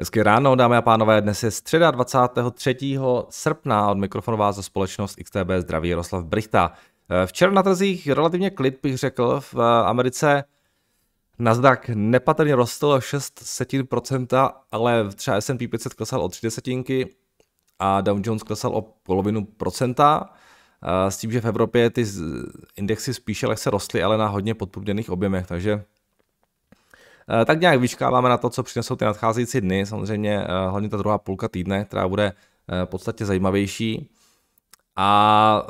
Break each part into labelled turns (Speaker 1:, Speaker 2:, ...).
Speaker 1: Hezké ráno, dámy a pánové, dnes je středa 23. srpna, od mikrofonu za společnost XTB zdraví Jaroslav Brichta. Eh, včera na trzích relativně klid, bych řekl, v eh, Americe Nasdaq nepatrně rostl 6 setin procenta, ale třeba S&P 500 klesal o 3 setinky a Dow Jones klesal o polovinu procenta. Eh, s tím, že v Evropě ty indexy spíše lehce rostly, ale na hodně podprůměrných objemech, takže Eh, tak nějak vyčkáváme na to, co přinesou ty nadcházející dny, samozřejmě eh, hlavně ta druhá půlka týdne, která bude eh, podstatě zajímavější a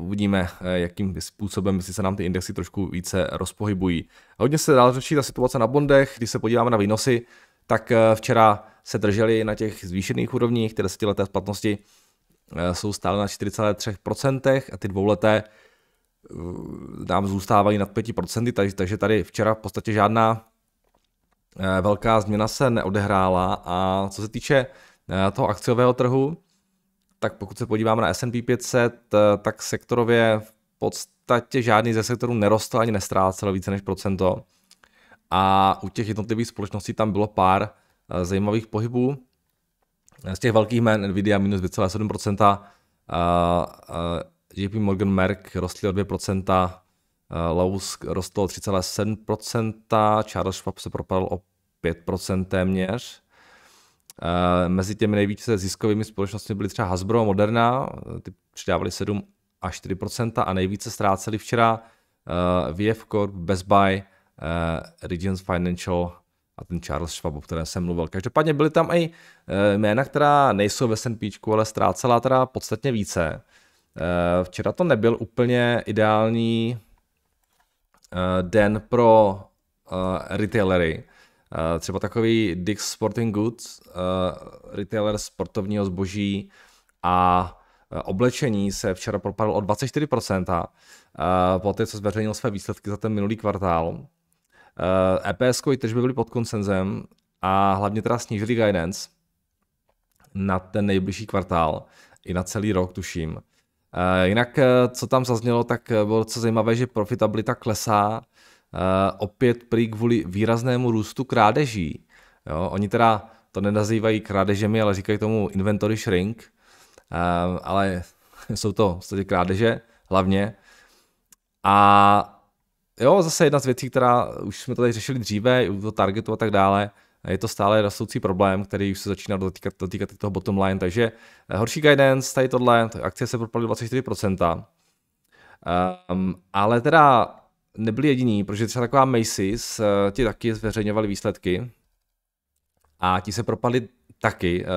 Speaker 1: uvidíme, jakým způsobem si se nám ty indexy trošku více rozpohybují. Hodně se dál řeší ta situace na bondech, když se podíváme na výnosy, tak včera se drželi na těch zvýšených úrovních, které se leté splatnosti jsou stále na 4,3% a ty dvouleté nám zůstávají nad 5%, takže tady včera v podstatě žádná Eh, velká změna se neodehrála a co se týče eh, toho akciového trhu, tak pokud se podíváme na S&P 500, eh, tak sektorově v podstatě žádný ze sektorů nerostl ani nestrácel více než procento. A u těch jednotlivých společností tam bylo pár zajímavých pohybů. Z těch velkých jmen Nvidia minus 2,7%, JP Morgan Merck rostly o Eh, Lowe's rostl o 3,7%, Charles Schwab se propadl o 5% téměř. Eh, mezi těmi nejvíce ziskovými společnostmi byly třeba Hasbro, Moderna, eh, ty přidávali 7 až 4% a nejvíce ztráceli včera VF Corp, Best Buy, Regions Financial a ten Charles Schwab, o kterém jsem mluvil. Každopádně byly tam i jména, která nejsou ve S&P, ale ztrácela teda podstatně více. Včera to nebyl úplně ideální Eh, den pro eh, retailery. Eh, třeba takový Dick's Sporting Goods, retailer sportovního zboží a oblečení se včera propadl o 24%, po té, co zveřejnil své výsledky za ten minulý kvartál. EPS e i tržby byly pod koncenzem a hlavně teda snížili guidance na ten nejbližší kvartál i na celý rok, tuším. Eh, jinak, eh, co tam zaznělo, tak eh, bylo docela zajímavé, že profitabilita klesá opět prý kvůli výraznému růstu krádeží. Jo, oni teda to nenazývají krádežemi, ale říkají tomu inventory shrink, ale jsou to v podstatě krádeže hlavně. A jo, zase jedna z věcí, která už jsme tady řešili dříve, u toho targetu a tak dále, je to stále rastoucí problém, který už se začíná dotýkat, dotýkat toho bottom line, takže eh, horší guidance, tady tohle, akcie se propadly 24%, um, ehm, ale teda nebyli jediní, protože třeba taková Macy's, eh, ti taky zveřejňovali výsledky a ti se propadli taky, eh,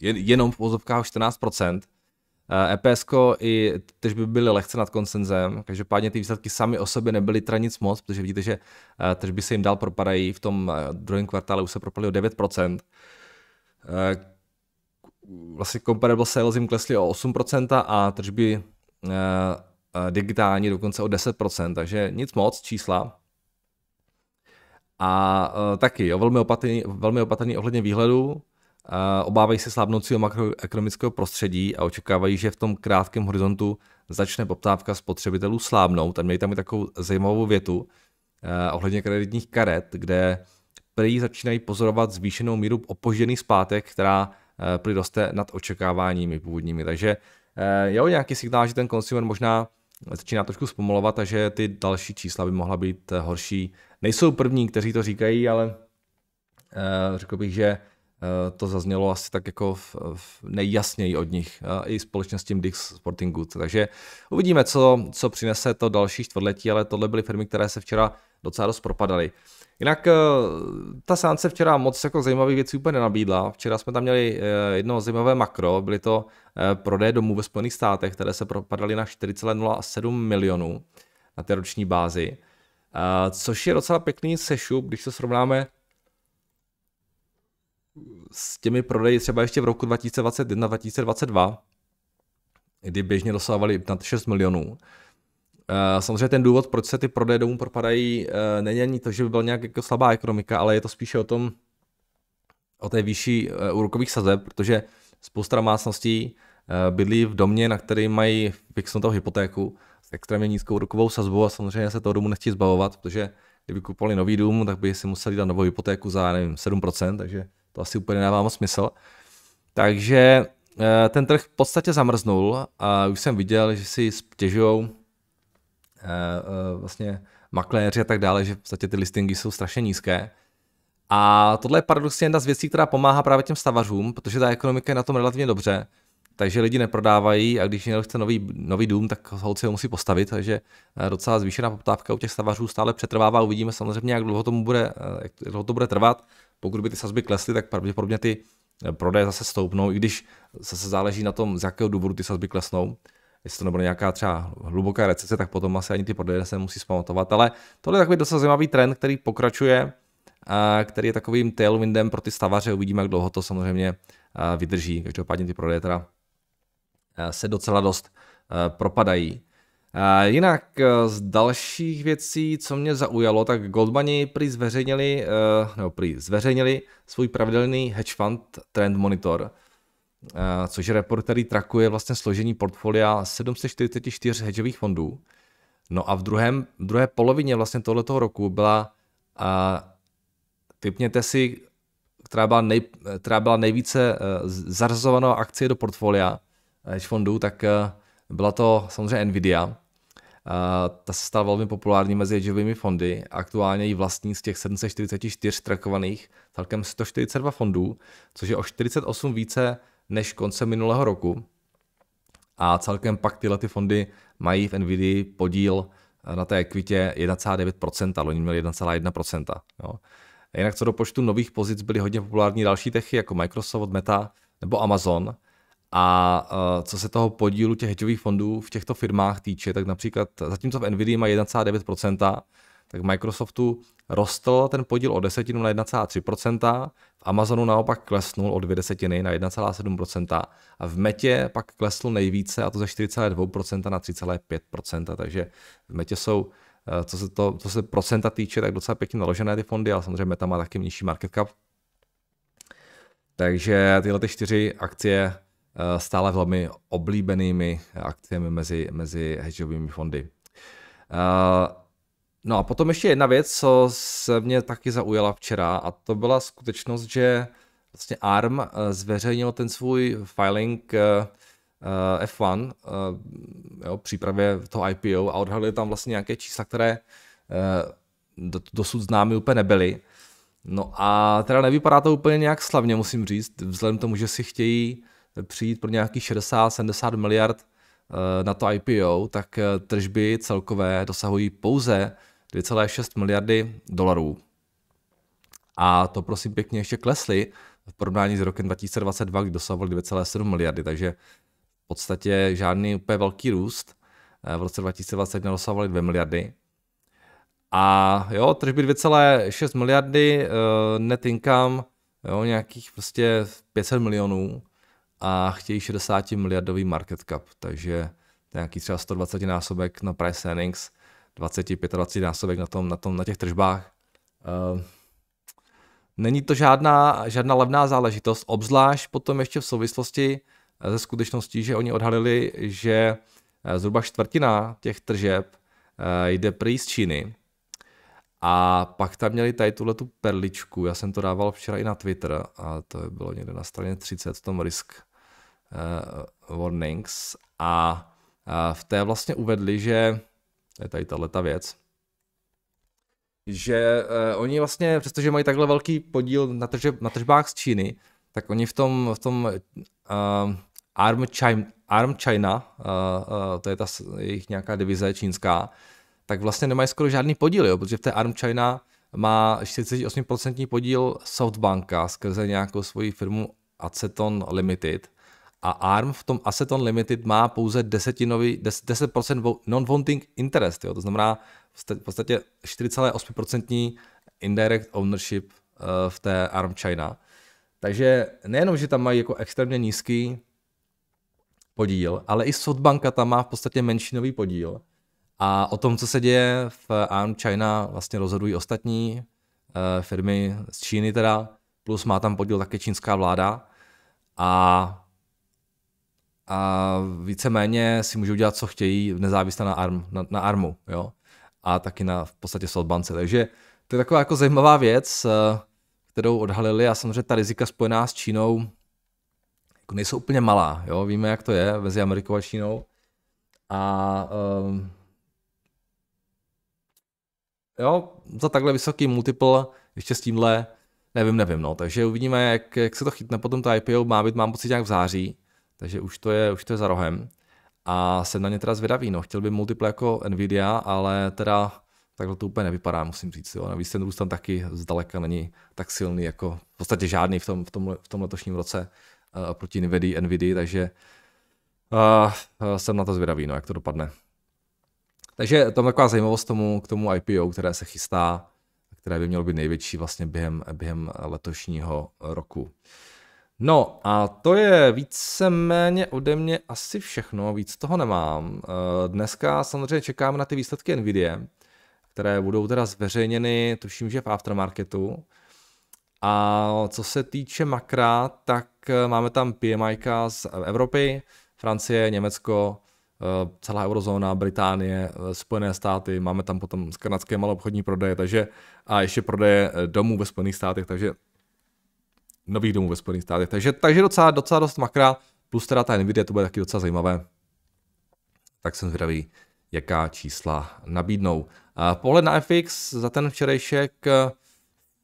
Speaker 1: jenom v pozovkách 14%, EPS eh, e i tež by byly lehce nad konsenzem, každopádně ty výsledky sami o sobě nebyly teda nic moc, protože vidíte, že eh, tržby se jim dál propadají, v tom eh, druhém kvartále už se propadly o 9%. Vlastně comparable sales jim klesly o 8% a tržby digitální dokonce o 10%, takže nic moc čísla. A taky, jo, velmi opatrný, velmi opatrný ohledně výhledu, Eh, obávají se slábnoucího makroekonomického prostředí a očekávají, že v tom krátkém horizontu začne poptávka spotřebitelů slábnout. Tam měli tam i takovou zajímavou větu eh, ohledně kreditních karet, kde prý začínají pozorovat zvýšenou míru opožděných zpátek, která eh, prý roste nad očekáváními původními. Takže je nějaký signál, že ten konsumer možná začíná trošku zpomalovat a že ty další čísla by mohla být horší. Nejsou první, kteří to říkají, ale řekl bych, že Eh, to zaznělo asi tak jako v, v nejjasněji od nich, eh, i společně s tím Dix Sporting Goods. Takže uvidíme, co, co přinese to další čtvrtletí, ale tohle byly firmy, které se včera docela dost propadaly. Jinak eh, ta sánce včera moc jako zajímavých věcí úplně nenabídla. Včera jsme tam měli jedno zajímavé makro, byly to prodeje domů ve Spojených státech, které se propadaly na 4,07 milionů na té roční bázi. Což je docela pěkný sešup, když to srovnáme s těmi prodeji třeba ještě v roku 2021-2022, kdy běžně dosahovali nad 6 milionů. Eh, samozřejmě ten důvod, proč se ty prodeje domů propadají, eh, není ani to, že by byla nějak jako slabá ekonomika, ale je to spíše o tom, o té výši eh, úrokových sazeb, protože spousta domácností bydlí v domě, na který mají fixnutou hypotéku s extrémně nízkou úrokovou sazbou a samozřejmě se toho domu nechtějí zbavovat, protože kdyby kupovali nový dům, tak by si museli dát novou hypotéku za, nevím, 7%, takže to asi úplně nedává moc smysl. Takže eh, ten trh v podstatě zamrznul a už jsem viděl, že si stěžují eh, eh, vlastně makléři a tak dále, že v podstatě ty listingy jsou strašně nízké. A tohle je paradoxně jedna z věcí, která pomáhá právě těm stavařům, protože ta ekonomika je na tom relativně dobře, takže lidi neprodávají a když někdo chce nový, nový dům, tak holci ho musí postavit, takže docela zvýšená poptávka u těch stavařů stále přetrvává, uvidíme samozřejmě, jak dlouho, tomu bude, jak dlouho to bude trvat pokud by ty sazby klesly, tak pravděpodobně ty eh, prodeje zase stoupnou, i když zase záleží na tom, z jakého důvodu ty sazby klesnou. Jestli to nebude nějaká třeba hluboká recese, tak potom asi ani ty prodeje se musí zpamatovat. Ale tohle je takový dost zajímavý trend, který pokračuje, a který je takovým tailwindem pro ty stavaře. Uvidíme, jak dlouho to samozřejmě eh, vydrží. Každopádně ty prodeje teda eh, se docela dost propadají. Jinak eh, z dalších věcí, co mě zaujalo, tak Goldmani prý zveřejnili, eh, nebo prý zveřejnili svůj pravidelný hedge fund Trend Monitor, eh, což je report, který trakuje vlastně složení portfolia 744 hedgeových fondů. No a v, druhém, v druhé polovině vlastně tohoto roku byla, typněte si, která byla, nej, která byla nejvíce zařazovaná akcie do portfolia hedge fondů, tak byla to samozřejmě Nvidia, eh, ta se stala velmi populární mezi hedžovými fondy a aktuálně ji vlastní z těch 744 trakovaných celkem 142 fondů, což je o 48 více než konce minulého roku. A celkem pak tyhle ty fondy mají v NVIDII podíl eh, na té ekvitě 1,9%, loni měli 1,1%. Jo. Jinak co do počtu nových pozic byly hodně populární další techy jako Microsoft, Meta nebo Amazon – a e, co se toho podílu těch hedžových fondů v těchto firmách týče, tak například zatímco v Nvidia má 1,9%, tak v Microsoftu rostl ten podíl o desetinu na 1,3%, v Amazonu naopak klesnul o dvě desetiny na 1,7% a v Metě pak klesl nejvíce a to ze 4,2% na 3,5%, takže v Metě jsou e, co se, to, co se procenta týče, tak docela pěkně naložené ty fondy, ale samozřejmě Meta má taky nižší market cap. Takže tyhle ty čtyři akcie Eh, stále velmi oblíbenými akciemi mezi, mezi hedžovými fondy. Eh, no a potom ještě jedna věc, co se mě taky zaujala včera, a to byla skutečnost, že vlastně ARM eh, zveřejnil ten svůj filing F1 jo, přípravě toho IPO a odhalili tam vlastně nějaké čísla, které dosud známy úplně nebyly. No a teda nevypadá to úplně nějak slavně, musím říct, vzhledem k tomu, že si chtějí přijít pro nějakých 60-70 miliard eh, na to IPO, tak eh, tržby celkové dosahují pouze 2,6 miliardy dolarů. A to prosím pěkně ještě klesly v porovnání s rokem 2022, kdy dosahovali 2,7 miliardy, takže v podstatě žádný úplně velký růst. Eh, v roce 2021 dosahovali 2 miliardy. A jo, tržby 2,6 miliardy, net income, jo, nějakých prostě 500 milionů a chtějí 60 miliardový market cap, takže nějaký třeba 120 násobek na price earnings, 20, 25 násobek na, tom, na, tom, na těch tržbách. Uh, není to žádná, žádná levná záležitost, obzvlášť potom ještě v souvislosti ze eh, skutečností, že oni odhalili, že eh, zhruba čtvrtina těch tržeb eh, jde prý z Číny. A pak tam měli tady tuhle tu perličku, já jsem to dával včera i na Twitter a to bylo někde na straně 30 v tom risk Eh, warnings a v té vlastně uvedli, že je tady tato věc, že uh, oni vlastně, přestože mají takhle velký podíl na, tržeb, na tržbách z Číny, tak oni v tom, v tom uh, Arm, China, Arm China uh, uh, to je ta jejich nějaká divize čínská, tak vlastně nemají skoro žádný podíl, jo, protože v té Arm China má 48% podíl Softbanka skrze nějakou svoji firmu Aceton Limited, a ARM v tom Asset Unlimited má pouze desetinový, 10% non-voting interest, jo? to znamená v podstatě 4,8% indirect ownership eh, v té ARM China. Takže nejenom, že tam mají jako extrémně nízký podíl, ale i Softbanka tam má v podstatě menšinový podíl. A o tom, co se děje v ARM China, vlastně rozhodují ostatní eh, firmy z Číny teda, plus má tam podíl také čínská vláda. A a víceméně si můžou dělat, co chtějí, nezávisle na, arm, na, na armu, jo, a taky na v podstatě Softbance, takže to je taková jako zajímavá věc, eh, kterou odhalili a samozřejmě ta rizika spojená s Čínou jako nejsou úplně malá, jo, víme, jak to je mezi Amerikou a Čínou a um, jo, za takhle vysoký multiple, ještě s tímhle, nevím, nevím, no, takže uvidíme, jak, jak se to chytne potom ta IPO, má být, mám pocit, nějak v září, takže už to je, už to je za rohem. A jsem na ně teda zvědavý, no. Chtěl bych multiple jako Nvidia, ale teda takhle to úplně nevypadá, musím říct. Jo. Navíc ten růst tam taky zdaleka není tak silný, jako v podstatě žádný v tom, v tom, v tom letošním roce uh, proti Nvidia, Nvidia takže uh, uh, jsem na to zvědavý, no, jak to dopadne. Takže tam taková zajímavost tomu, k tomu IPO, které se chystá, které by mělo být největší vlastně během, během letošního roku. No a to je víceméně ode mě asi všechno, víc toho nemám. Eh, dneska samozřejmě čekáme na ty výsledky NVIDIA, které budou teda zveřejněny, tuším, že v aftermarketu. A co se týče makra, tak eh, máme tam PMI z Evropy, Francie, Německo, eh, celá eurozóna, Británie, Spojené státy, máme tam potom z kanadské malobchodní prodeje, takže a ještě prodeje domů ve Spojených státech, takže nových domů ve Spojených státech. Takže, takže docela, docela dost makra, plus teda ta Nvidia, to bude taky docela zajímavé. Tak jsem zvědavý, jaká čísla nabídnou. Pohled na FX za ten včerejšek eh,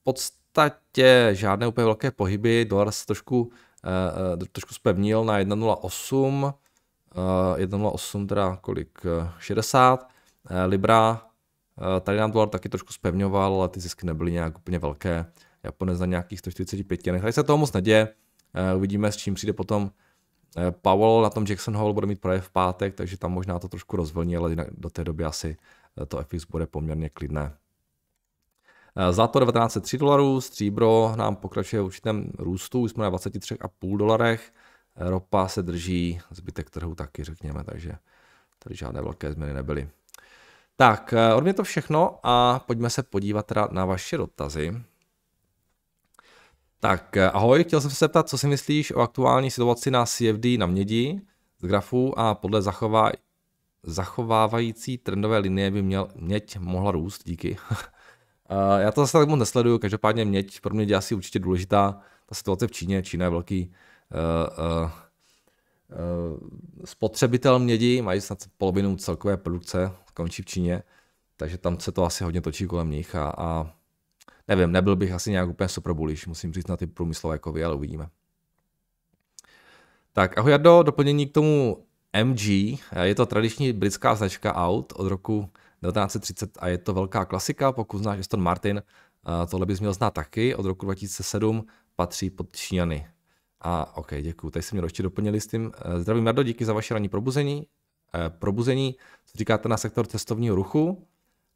Speaker 1: v podstatě žádné úplně velké pohyby, dolar se trošku, eh, eh, trošku spevnil na 1,08, 1,08 teda kolik, 60, Libra, tady nám dolar taky trošku spevňoval, ale ty zisky nebyly nějak úplně velké. Japonec na nějakých 145 kenech. Tady se toho moc neděje, eh, uvidíme s čím přijde potom eh, Powell na tom Jackson Hole bude mít projev v pátek, takže tam možná to trošku rozvolní, ale do té doby asi eh, to FX bude poměrně klidné. Zlato 1903 dolarů, stříbro nám pokračuje v určitém růstu, už jsme na 23,5 dolarech, ropa se drží, zbytek trhu taky řekněme, takže tady žádné velké změny nebyly. Tak, od mě to všechno a pojďme se podívat teda na vaše dotazy. Tak eh, ahoj, chtěl jsem se zeptat, co si myslíš o aktuální situaci na CFD na mědi z grafu a podle zachová, zachovávající trendové linie by měl, měď mohla růst, díky. Eh, já to zase tak moc nesleduju, každopádně měď pro mě je asi určitě důležitá ta situace v Číně. Čína je velký uh, uh, uh, spotřebitel mědi, mají snad polovinu celkové produkce, končí v Číně, takže tam se to asi hodně točí kolem nich a, a nevím, nebyl bych asi nějak úplně super bullish, musím říct na ty průmyslové kovy, ale uvidíme. Tak ahoj Jardo, doplnění k tomu MG, je to tradiční britská značka aut od roku 1930 a je to velká klasika, pokud znáš Aston Martin, tohle bys měl znát taky, od roku 2007 patří pod Číňany. A ok, děkuji, tady se mě ještě doplnili s tím. Zdravím Jardo, díky za vaše ranní probuzení, eh, probuzení, co říkáte na sektor cestovního ruchu,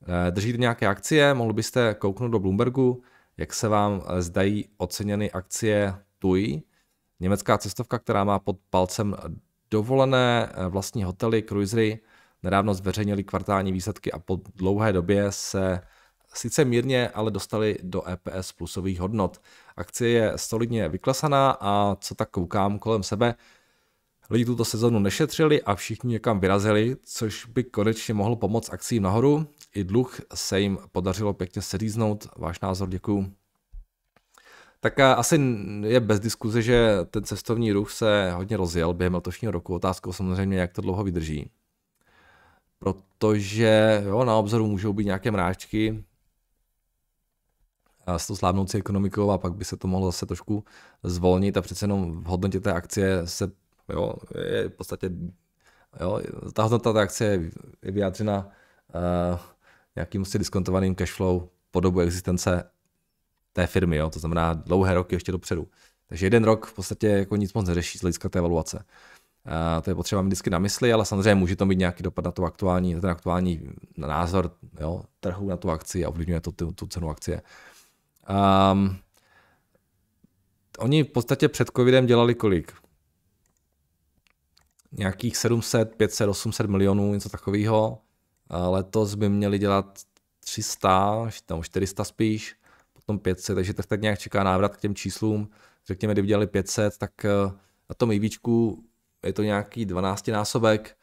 Speaker 1: Eh, držíte nějaké akcie, mohl byste kouknout do Bloombergu, jak se vám eh, zdají oceněny akcie TUI, německá cestovka, která má pod palcem eh, dovolené vlastní hotely, cruisery, nedávno zveřejnili kvartální výsledky a po dlouhé době se sice mírně, ale dostali do EPS plusových hodnot. Akcie je solidně vyklesaná a co tak koukám kolem sebe, lidi tuto sezonu nešetřili a všichni někam vyrazili, což by konečně mohlo pomoct akcím nahoru i dluh se jim podařilo pěkně seříznout. Váš názor, děkuju. Tak eh, asi je bez diskuze, že ten cestovní ruch se hodně rozjel během letošního roku. Otázkou samozřejmě, jak to dlouho vydrží. Protože jo, na obzoru můžou být nějaké mráčky s tou slávnoucí ekonomikou a pak by se to mohlo zase trošku zvolnit a přece jenom v hodnotě té akcie se jo, je v podstatě jo, ta hodnota té akcie je vyjádřena uh, nějakým si diskontovaným cashflow po dobu existence té firmy, jo? to znamená dlouhé roky ještě dopředu. Takže jeden rok v podstatě jako nic moc neřeší z hlediska té evaluace. A to je potřeba mít vždycky na mysli, ale samozřejmě může to mít nějaký dopad na, to aktuální, na ten aktuální názor jo, trhu na tu akci a ovlivňuje to tu, tu cenu akcie. Um, oni v podstatě před covidem dělali kolik? Nějakých 700, 500, 800 milionů, něco takového. Letos by měli dělat 300, tam 400 spíš, potom 500, takže tak, tak nějak čeká návrat k těm číslům. Řekněme, kdyby dělali 500, tak eh, na tom IVčku je to nějaký 12 násobek,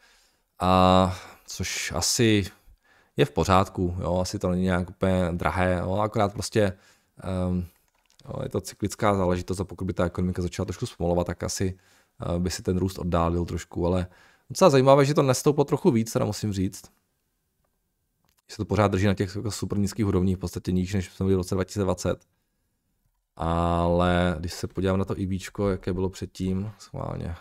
Speaker 1: a což asi je v pořádku, jo, asi to není nějak úplně drahé, jo, akorát prostě um, jo, je to cyklická záležitost a pokud by ta ekonomika začala trošku zpomalovat, tak asi uh, by si ten růst oddálil trošku, ale docela zajímavé, že to nestouplo trochu víc, teda musím říct že se to pořád drží na těch jako super nízkých úrovních, v podstatě níž, než jsme byli v roce 2020. Ale když se podívám na to IB, e jaké bylo předtím, schválně.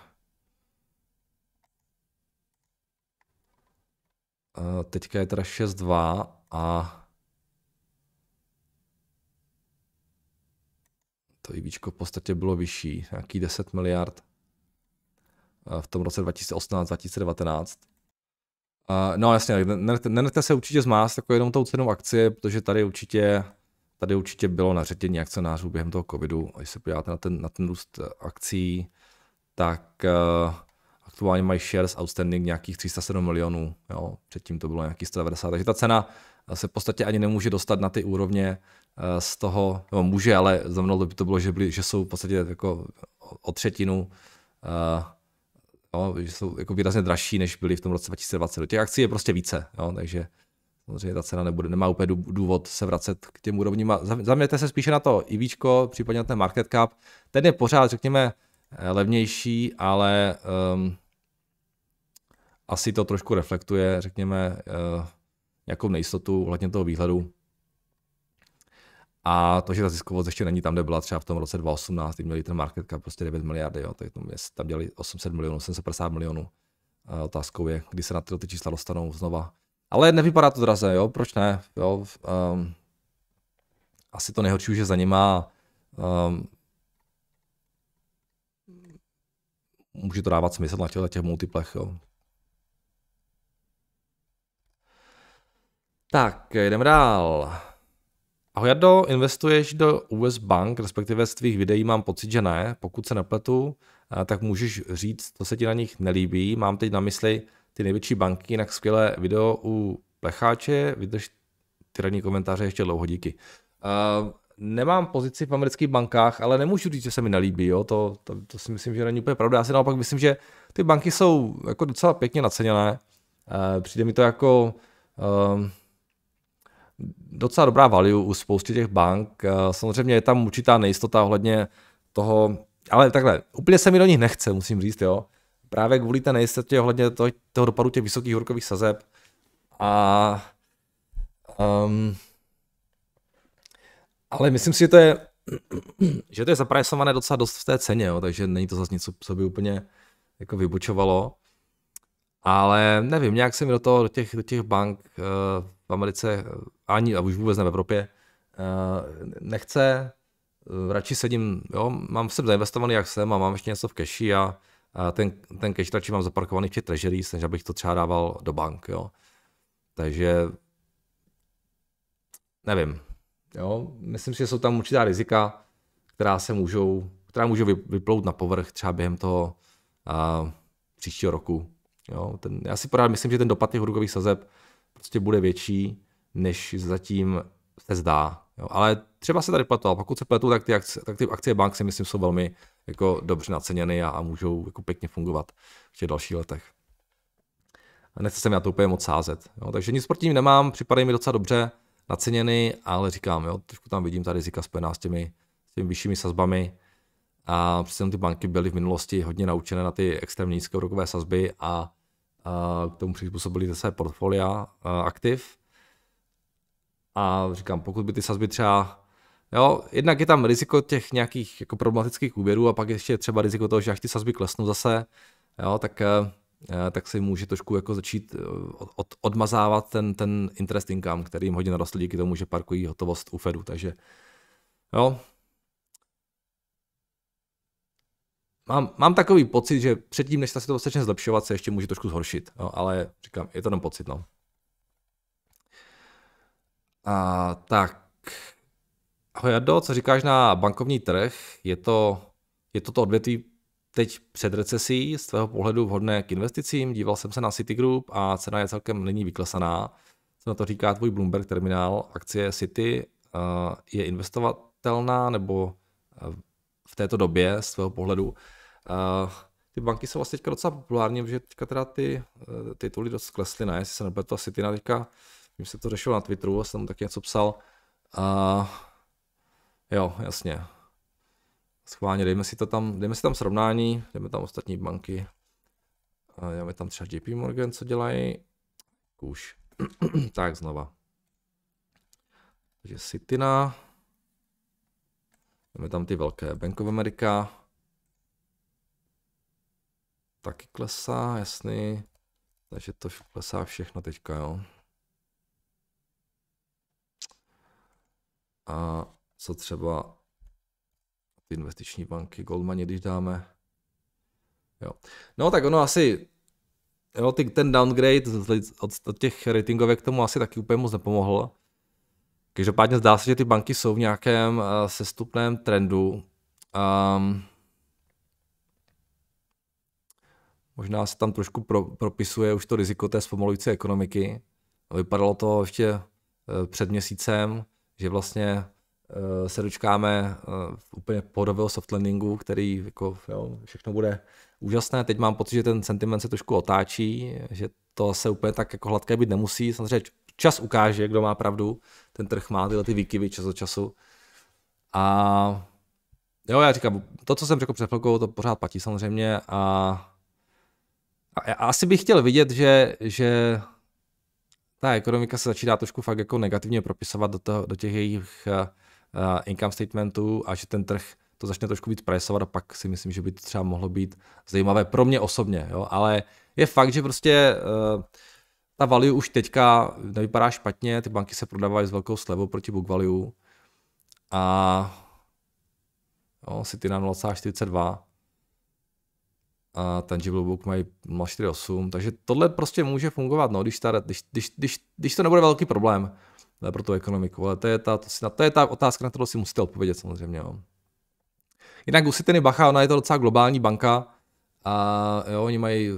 Speaker 1: Eh, teďka je teda 6.2 a to IB e v podstatě bylo vyšší, nějaký 10 miliard eh, v tom roce 2018-2019. Uh, no jasně, nenechte se určitě zmást jako jenom tou cenou akcie, protože tady určitě, tady určitě bylo na řetění akcionářů během toho covidu. Když se podíváte na ten, na ten růst akcí, tak uh, aktuálně mají shares outstanding nějakých 307 milionů, jo? předtím to bylo nějakých 190, takže ta cena se v podstatě ani nemůže dostat na ty úrovně uh, z toho, nebo může, ale mnou by to bylo, že, byli, že jsou v podstatě jako o třetinu uh, jo, že jsou jako výrazně dražší, než byly v tom roce 2020. Těch akcí je prostě více, jo, takže samozřejmě ta cena nebude, nemá úplně důvod se vracet k těm úrovním. Zaměřte se spíše na to IV, případně na ten market cap. Ten je pořád, řekněme, eh, levnější, ale um, asi to trošku reflektuje, řekněme, uh, nějakou nejistotu ohledně toho výhledu. A to, že ta ziskovost ještě není tam, kde byla třeba v tom roce 2018, kdy měli ten market cap prostě 9 miliardy, jo, tak tam dělali 800 milionů, 750 milionů. A otázkou je, kdy se na tyto ty čísla dostanou znova. Ale nevypadá to draze, jo, proč ne, jo. Um, asi to nejhorší už je za nima. Um, může to dávat smysl na těch, na těch multiplech, jo. Tak, jdeme dál. Ahoj Jardo, investuješ do US Bank, respektive z tvých videí mám pocit, že ne. Pokud se nepletu, eh, tak můžeš říct, to se ti na nich nelíbí. Mám teď na mysli ty největší banky, jinak skvělé video u plecháče, vydrž ty radní komentáře ještě dlouho, díky. Uh, nemám pozici v amerických bankách, ale nemůžu říct, že se mi nelíbí, jo? To, to, to, si myslím, že není úplně pravda. Já si naopak myslím, že ty banky jsou jako docela pěkně naceněné. Uh, přijde mi to jako uh, docela dobrá value u spousty těch bank. Eh, samozřejmě je tam určitá nejistota ohledně toho, ale takhle, úplně se mi do nich nechce, musím říct, jo. Právě kvůli té nejistotě ohledně toho, toho dopadu těch vysokých úrokových sazeb a um, ale myslím si, že to je že to je zapracované docela dost v té ceně, jo, takže není to zase něco, co by úplně jako vybučovalo. Ale nevím, nějak se mi do toho, do těch, do těch bank uh, v Americe, eh, ani a už vůbec ne v Evropě, uh, nechce. Uh, radši sedím, jo, mám jsem zainvestovaný, jak jsem, a mám ještě něco v keši a, a ten, ten cash radši mám zaparkovaný v těch treasuries, než abych to třeba dával do bank, jo. Takže nevím, jo. Myslím si, že jsou tam určitá rizika, která se můžou, která můžou vyplout na povrch třeba během toho uh, příštího roku, Jo, ten, já si pořád myslím, že ten dopad těch úrokových sazeb prostě bude větší, než zatím se zdá. Jo, ale třeba se tady pletu, pokud se pletu, tak ty, akcie, tak ty akcie bank si myslím jsou velmi jako dobře naceněny a, a můžou jako pěkně fungovat v těch dalších letech. A nechce se mi na to úplně moc sázet. Jo, takže nic proti ním nemám, připadají mi docela dobře naceněny, ale říkám, jo, trošku tam vidím ta rizika spojená s těmi, s těmi vyššími sazbami. A přece ty banky byly v minulosti hodně naučené na ty extrémně nízké úrokové sazby a k tomu přizpůsobili zase portfolia aktiv. A říkám, pokud by ty sazby třeba Jo, jednak je tam riziko těch nějakých jako problematických úvěrů a pak ještě třeba riziko toho, že až ty sazby klesnou zase, jo, tak, e, e, tak si může trošku jako začít e, od, odmazávat ten, ten interest income, který jim hodně narostl díky tomu, že parkují hotovost u Fedu, takže jo, mám, mám takový pocit, že předtím, než ta situace začne zlepšovat, se ještě může trošku zhoršit. No, ale říkám, je to jenom pocit. No. A, tak. Ado, co říkáš na bankovní trh? Je to, je to to odvětví teď před recesí z tvého pohledu vhodné k investicím? Díval jsem se na Citigroup a cena je celkem není vyklesaná. Co na to říká tvůj Bloomberg terminál? Akcie City eh, je investovatelná nebo eh, v této době z tvého pohledu. Uh, ty banky jsou vlastně teďka docela populární, protože teďka teda ty uh, tituly dost klesly, ne? Jestli se to asi ty na teďka, když se to řešil na Twitteru, jsem tam taky něco psal. Uh, jo, jasně. Schválně, dejme si to tam, dejme si tam srovnání, dejme tam ostatní banky. Uh, dáme tam třeba JP Morgan, co dělají. Už. tak znova. Takže Citina. Máme tam ty velké. Bank of America. Taky klesá, jasný. Takže to klesá všechno teďka, jo. A co třeba ty investiční banky, Goldman, když dáme. Jo. No tak ono asi, jo, ty, ten downgrade od těch ratingovek tomu asi taky úplně moc nepomohl. Každopádně zdá se, že ty banky jsou v nějakém eh, sestupném trendu. Um, možná se tam trošku pro, propisuje už to riziko té zpomalující ekonomiky. Vypadalo to ještě eh, před měsícem, že vlastně eh, se dočkáme úplně pohodového soft landingu, který jako, jo, všechno bude úžasné. Teď mám pocit, že ten sentiment se trošku otáčí, že to se úplně tak jako hladké být nemusí. Samozřejmě čas ukáže, kdo má pravdu. Ten trh má tyhle ty výkyvy čas od času. A jo, já říkám, to, co jsem řekl před chvilkou, to pořád platí samozřejmě. A, a, já asi bych chtěl vidět, že, že ta ekonomika se začíná trošku fakt jako negativně propisovat do, toho, do těch jejich uh, income statementů a že ten trh to začne trošku víc presovat a pak si myslím, že by to třeba mohlo být zajímavé pro mě osobně, jo? ale je fakt, že prostě uh, ta value už teďka nevypadá špatně, ty banky se prodávají s velkou slevou proti book value a jo, City na 0,42 a Tangible Book mají 0,48, takže tohle prostě může fungovat, no, když, ta, když, když, když, když to nebude velký problém pro tu ekonomiku, ale to je ta, to, si, to je ta otázka, na kterou si musíte odpovědět samozřejmě. Jo. Jinak u City Bacha, ona je to docela globální banka a jo, oni mají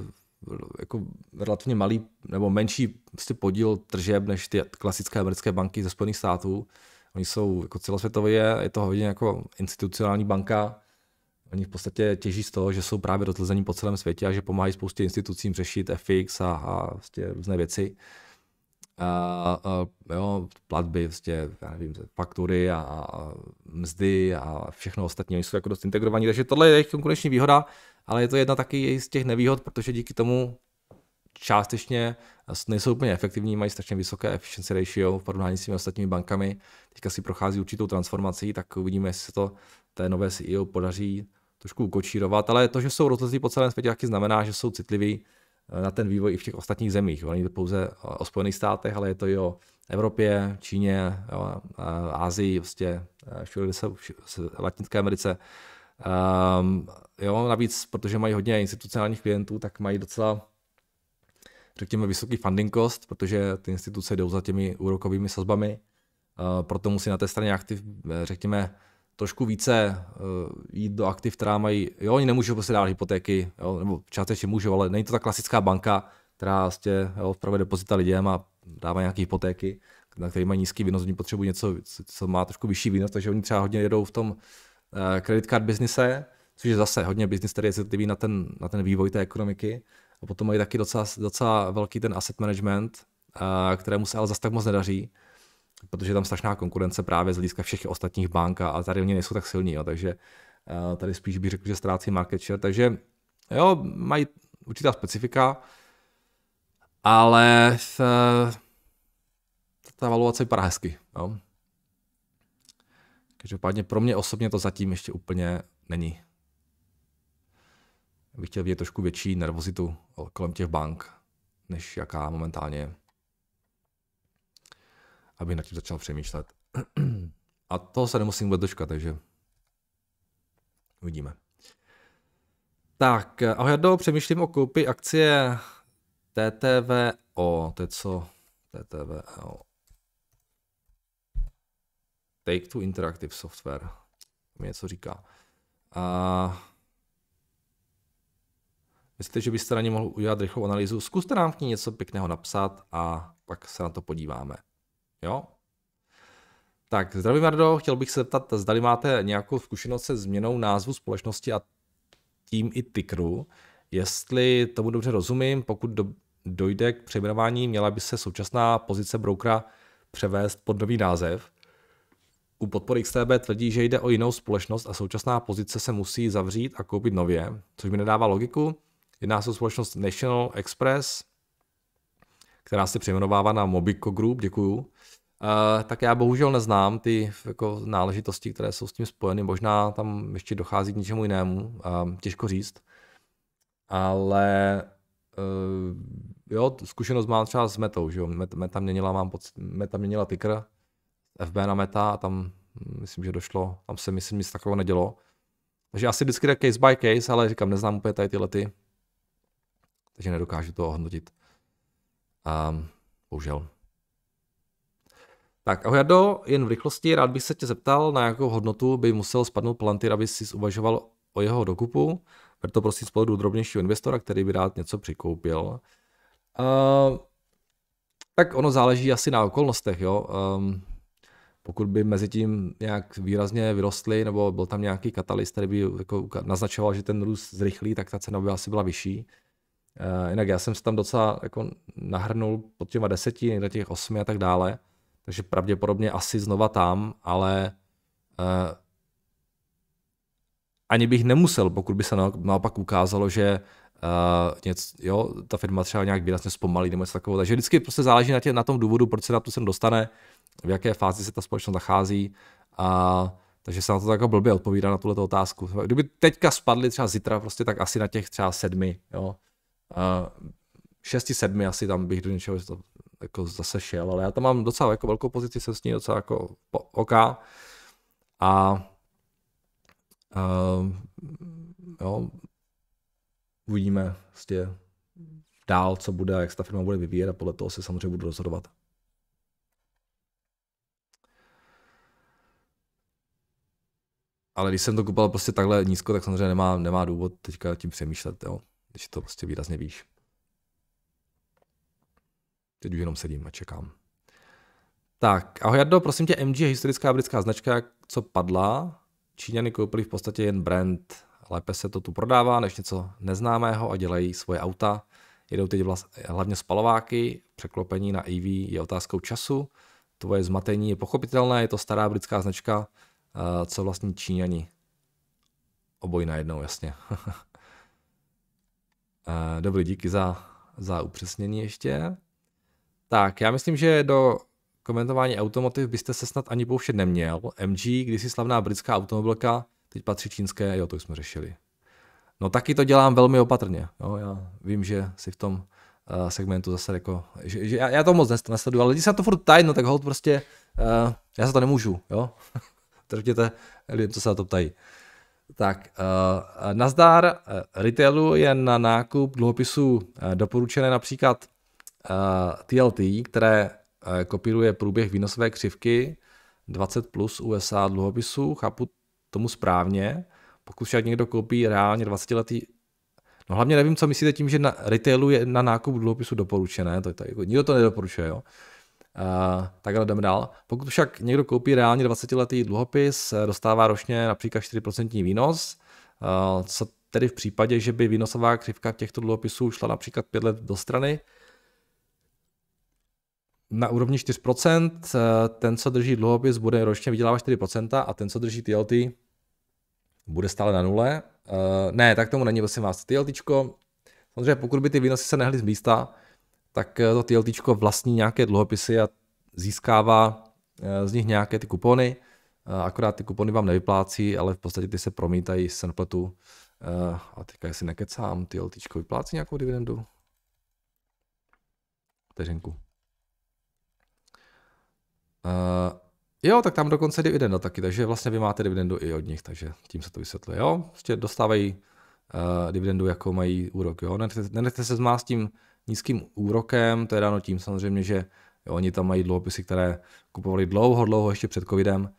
Speaker 1: jako relativně malý nebo menší prostě podíl tržeb než ty klasické americké banky ze Spojených států. Oni jsou jako celosvětově, je to hodně jako institucionální banka. Oni v podstatě těží z toho, že jsou právě dotlzení po celém světě a že pomáhají spoustě institucím řešit FX a, a vlastně různé věci. A, a, jo, platby, vlastně, já nevím, faktury a, a mzdy a všechno ostatní. Oni jsou jako dost integrovaní, takže tohle je jejich konkurenční výhoda ale je to jedna taky z těch nevýhod, protože díky tomu částečně nejsou úplně efektivní, mají strašně vysoké efficiency ratio v porovnání s těmi ostatními bankami. Teďka si prochází určitou transformací, tak uvidíme, jestli se to té nové CEO podaří trošku ukočírovat, ale to, že jsou rozlezlí po celém světě, taky znamená, že jsou citliví eh, na ten vývoj i v těch ostatních zemích. Není to pouze eh, o Spojených státech, ale je to i o Evropě, Číně, Asii, eh, Ázii, vlastně všude, kde se v Latinské Americe Um, jo, navíc, protože mají hodně institucionálních klientů, tak mají docela řekněme, vysoký funding cost, protože ty instituce jdou za těmi úrokovými sazbami, uh, proto musí na té straně aktiv, eh, řekněme, trošku více uh, jít do aktiv, která mají, jo, oni nemůžou prostě dát hypotéky, jo, nebo částečně můžou, ale není to ta klasická banka, která vlastně jo, vpravuje depozita lidem a dává nějaké hypotéky, na které mají nízký výnos, oni potřebují něco, co má trošku vyšší výnos, takže oni třeba hodně jedou v tom Eh, credit card biznise, což je zase hodně biznis, který je citlivý na ten, na ten vývoj té ekonomiky. A potom mají taky docela, docela velký ten asset management, eh, kterému se ale zase tak moc nedaří, protože je tam strašná konkurence právě z hlediska všech ostatních bank a tady oni nejsou tak silní, jo, takže eh, tady spíš bych řekl, že ztrácí market share, takže jo, mají určitá specifika, ale ta valuace vypadá hezky. Jo. Každopádně pro mě osobně to zatím ještě úplně není. Bych chtěl vidět trošku větší nervozitu kolem těch bank, než jaká momentálně je. Aby nad tím začal přemýšlet. A to se nemusím vůbec dočkat, takže uvidíme. Tak, ahoj do přemýšlím o koupi akcie TTVO, to je co? TTVO. Take to Interactive Software. Mě něco říká. A myslíte, že byste na ně mohli udělat rychlou analýzu? Zkuste nám k ní něco pěkného napsat a pak se na to podíváme. Jo? Tak, zdravím Mardo, chtěl bych se zeptat, zdali máte nějakou zkušenost se změnou názvu společnosti a tím i tykru. Jestli tomu dobře rozumím, pokud do, dojde k přejmenování, měla by se současná pozice brokera převést pod nový název. U podpory XTB tvrdí, že jde o jinou společnost a současná pozice se musí zavřít a koupit nově, což mi nedává logiku. Jedná se o společnost National Express, která se přejmenovává na Mobico Group, děkuju. Uh, tak já bohužel neznám ty jako náležitosti, které jsou s tím spojeny. Možná tam ještě dochází k něčemu jinému, uh, těžko říct. Ale uh, jo, zkušenost mám třeba s Metou, že jo? Meta měnila, mám pocit, Meta měnila ticker, FB na meta a tam mm, myslím, že došlo, tam se myslím nic takového nedělo. Takže asi vždycky jde case by case, ale říkám, neznám úplně tady ty lety, takže nedokážu to ohodnotit. Um, bohužel. Tak ahoj Jardo, jen v rychlosti, rád bych se tě zeptal, na jakou hodnotu by musel spadnout Palantir, aby si uvažoval o jeho dokupu. Proto to prosím z pohledu drobnějšího investora, který by rád něco přikoupil. Uh, tak ono záleží asi na okolnostech, jo. Um, pokud by mezi tím nějak výrazně vyrostly, nebo byl tam nějaký katalyst, který by jako naznačoval, že ten růst zrychlí, tak ta cena by asi byla vyšší. Eh, jinak já jsem se tam docela jako nahrnul pod těma deseti, někde těch osmi a tak dále, takže pravděpodobně asi znova tam, ale eh, ani bych nemusel, pokud by se naopak ukázalo, že Uh, něco, jo, ta firma třeba nějak výrazně zpomalí nebo něco takového. Takže vždycky prostě záleží na, tě, na tom důvodu, proč se na to sem dostane, v jaké fázi se ta společnost nachází. A, takže se na to tak jako blbě odpovídá na tuhle otázku. Kdyby teďka spadly třeba zítra, prostě tak asi na těch třeba sedmi, jo. Uh, šesti, sedmi asi tam bych do něčeho jako zase šel, ale já tam mám docela jako velkou pozici, jsem s ní docela jako po, OK. A uh, jo, uvidíme vlastně dál, co bude, jak se ta firma bude vyvíjet a podle toho se samozřejmě budu rozhodovat. Ale když jsem to kupoval prostě takhle nízko, tak samozřejmě nemá, nemá důvod teďka tím přemýšlet, jo? když to prostě výrazně víš. Teď už jenom sedím a čekám. Tak, ahoj Jardo, prosím tě, MG je historická britská značka, co padla. Číňany koupili v podstatě jen brand lépe se to tu prodává než něco neznámého a dělají svoje auta. Jedou teď vlast, hlavně spalováky, překlopení na EV je otázkou času, tvoje zmatení je pochopitelné, je to stará britská značka, eh, co vlastní Číňani. Oboj najednou, jasně. Eh, dobrý, díky za, za upřesnění ještě. Tak, já myslím, že do komentování automotiv byste se snad ani pouštět neměl. MG, kdysi slavná britská automobilka, teď patří čínské, jo, to jsme řešili. No taky to dělám velmi opatrně. Jo, já vím, že si v tom uh, segmentu zase jako, že, že já, já to moc nesleduju, ale lidi se na to furt ptají, no tak hold prostě, uh, já se to nemůžu, jo. Trkněte lidem, co se na to ptají. Tak, uh, nazdar uh, retailu je na nákup dluhopisů uh, doporučené například uh, TLT, které uh, kopíruje průběh výnosové křivky 20 plus USA dluhopisů. Chápu tomu správně. Pokud však někdo koupí reálně 20-letý No hlavně nevím, co myslíte tím, že na retailu je na nákup dluhopisu doporučené, to je tak, jako, nikdo to nedoporučuje, jo. Uh, ale jdeme dál. Pokud však někdo koupí reálně 20-letý dluhopis, eh, dostává ročně například 4% výnos, uh, co tedy v případě, že by výnosová křivka těchto dluhopisů šla například 5 let do strany, na úrovni 4%, eh, ten, co drží dluhopis, bude ročně vydělávat 4% a ten, co drží TLT, bude stále na nule. Eh, ne, tak tomu není, prosím vás. TLT, samozřejmě pokud by ty výnosy se nehly z místa, tak eh, to TLT vlastní nějaké dluhopisy a získává z nich nějaké ty kupony, akorát ty kupony vám nevyplácí, ale v podstatě ty se promítají z senpletu. A teďka jestli nekecám, TLT vyplácí nějakou dividendu? Vteřinku. Uh, jo, tak tam dokonce dividenda taky, takže vlastně vy máte dividendu i od nich, takže tím se to vysvětluje. Jo, prostě dostávají uh, dividendu, jako mají úrok. Jo, nenechte se zmást tím nízkým úrokem, to je dáno tím samozřejmě, že jo, oni tam mají dluhopisy, které kupovali dlouho, dlouho ještě před covidem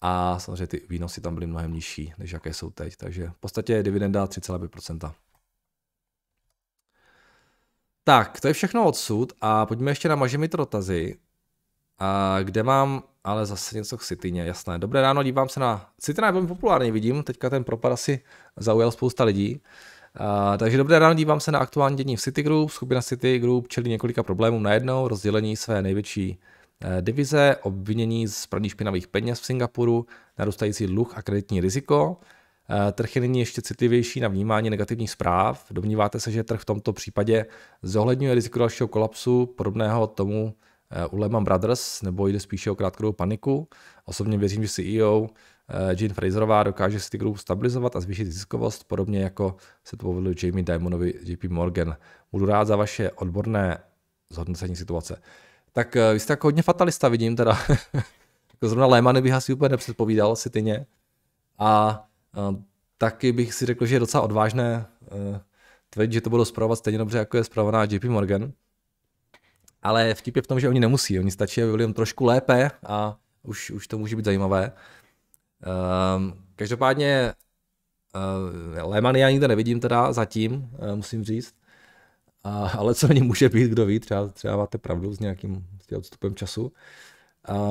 Speaker 1: a samozřejmě ty výnosy tam byly mnohem nižší, než jaké jsou teď, takže v podstatě je dividenda 3,5%. Tak, to je všechno odsud a pojďme ještě na mažemi dotazy a kde mám ale zase něco k Cityně, jasné. Dobré ráno, dívám se na... Citina je velmi populární, vidím, teďka ten propad asi zaujal spousta lidí. Uh, takže dobré ráno, dívám se na aktuální dění v City Group. Skupina City Group čelí několika problémům najednou, rozdělení své největší uh, divize, obvinění z praní špinavých peněz v Singapuru, narůstající dluh a kreditní riziko. Uh, trh je nyní ještě citlivější na vnímání negativních zpráv. Domníváte se, že trh v tomto případě zohledňuje riziko dalšího kolapsu, podobného tomu, Eh, u Lehman Brothers, nebo jde spíše o krátkodobou paniku. Osobně věřím, že CEO Jean eh, Fraserová dokáže ty grupu stabilizovat a zvýšit ziskovost, podobně jako se to povedlo Jamie Diamonovi JP Morgan. Budu rád za vaše odborné zhodnocení situace. Tak eh, vy jste jako hodně fatalista, vidím teda. jako zrovna Lehmany bych asi úplně nepředpovídal, si tyně. A taky bych si řekl, že je docela odvážné tvrdit, že to budou zpravovat stejně dobře, jako je zpravovaná JP Morgan. Ale vtip je v tom, že oni nemusí, oni stačí, aby byli jen trošku lépe a už, už to může být zajímavé. Um, každopádně uh, eh, Lémany já nikde nevidím teda zatím, uh, musím říct. Uh, ale co není může být, kdo ví, třeba, třeba máte pravdu s nějakým s odstupem času.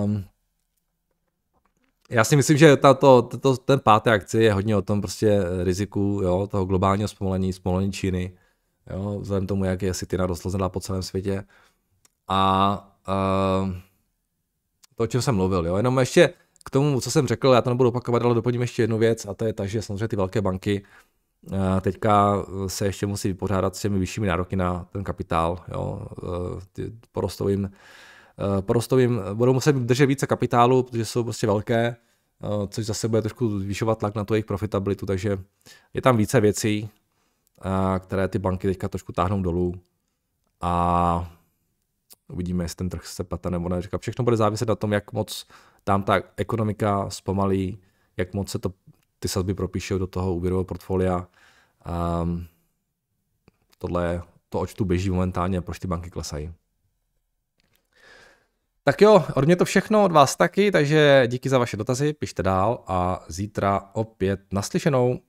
Speaker 1: Um, já si myslím, že tato, tato, ten páté akci je hodně o tom prostě eh, riziku jo, toho globálního zpomalení, zpomalení Číny, jo, vzhledem tomu, jak je City narostl po celém světě. Uh, a uh, to, o čem jsem mluvil. Jo? Jenom ještě k tomu, co jsem řekl, já to nebudu opakovat, ale doplním ještě jednu věc a to je ta, že samozřejmě ty velké banky eh, teďka eh, se ještě musí vypořádat s těmi vyššími nároky na ten kapitál. Jo? Eh, porostou jim, porostou jim, budou muset držet více kapitálu, protože jsou prostě velké, což zase bude trošku zvyšovat tlak na tu jejich profitabilitu, takže je tam více věcí, které ty banky teďka trošku táhnou dolů a Uvidíme, jestli ten trh se pata nebo ne. Říkám, všechno bude záviset na tom, jak moc tam ta ekonomika zpomalí, jak moc se to, ty sazby propíšou do toho úvěrového portfolia. Um, tohle je to, oč tu běží momentálně, proč ty banky klesají. Tak jo, od mě to všechno, od vás taky, takže díky za vaše dotazy, pište dál a zítra opět naslyšenou.